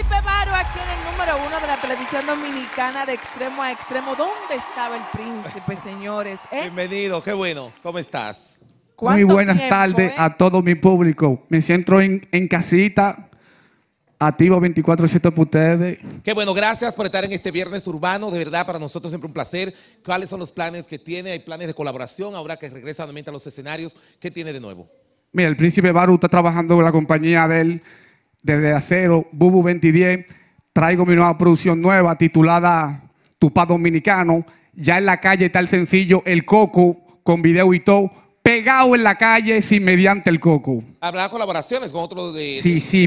Príncipe Baru aquí en el número uno de la televisión dominicana de extremo a extremo. ¿Dónde estaba el príncipe, señores? ¿Eh? Bienvenido, qué bueno. ¿Cómo estás? Muy buenas tardes eh? a todo mi público. Me siento en, casita, activo 24-7 ustedes. Qué bueno, gracias por estar en este viernes urbano. De verdad, para nosotros siempre un placer. ¿Cuáles son los planes que tiene? ¿Hay planes de colaboración ahora que regresa nuevamente a los escenarios? ¿Qué tiene de nuevo? Mira, el príncipe Baru está trabajando con la compañía de él desde Acero, Bubu 2010, traigo mi nueva producción nueva titulada Tupá Dominicano. Ya en la calle está el sencillo El Coco, con video y todo, pegado en la calle, sin mediante el coco. ¿Habrá colaboraciones con otros de, sí, sí,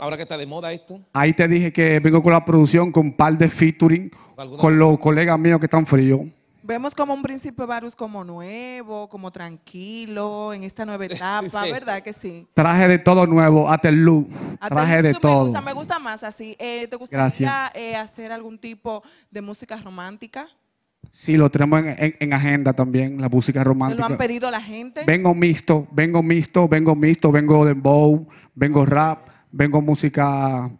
ahora que está de moda esto? Ahí te dije que vengo con la producción, con un par de featuring, con, con los colegas míos que están fríos. Vemos como un príncipe Varus como nuevo, como tranquilo en esta nueva etapa, ¿verdad que sí? Traje de todo nuevo, hasta el look. Traje de todo. me gusta más así. Eh, ¿Te gustaría eh, hacer algún tipo de música romántica? Sí, lo tenemos en, agenda también, la música romántica. ¿Lo han pedido la gente? Vengo mixto, vengo mixto, vengo mixto, vengo de bow, vengo rap, vengo música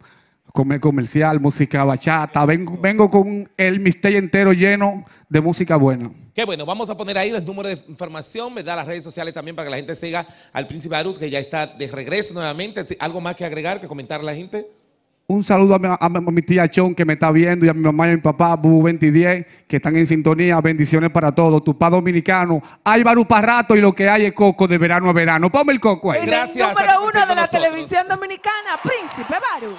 comer comercial, música bachata. Vengo, con el misterio entero lleno de música buena. Qué bueno, vamos a poner ahí los números de información, me da Las redes sociales también para que la gente siga al Príncipe Barut, que ya está de regreso nuevamente. ¿Algo más que agregar, que comentar a la gente? Un saludo a mi, tía Chon que me está viendo y a mi mamá y a mi papá, Bubu 2010, que están en sintonía. Bendiciones para todos. Tu Tupá dominicano. Hay barú para y lo que hay es coco de verano a verano. Ponme el coco Gracias. El número uno de la televisión dominicana, Príncipe Baru.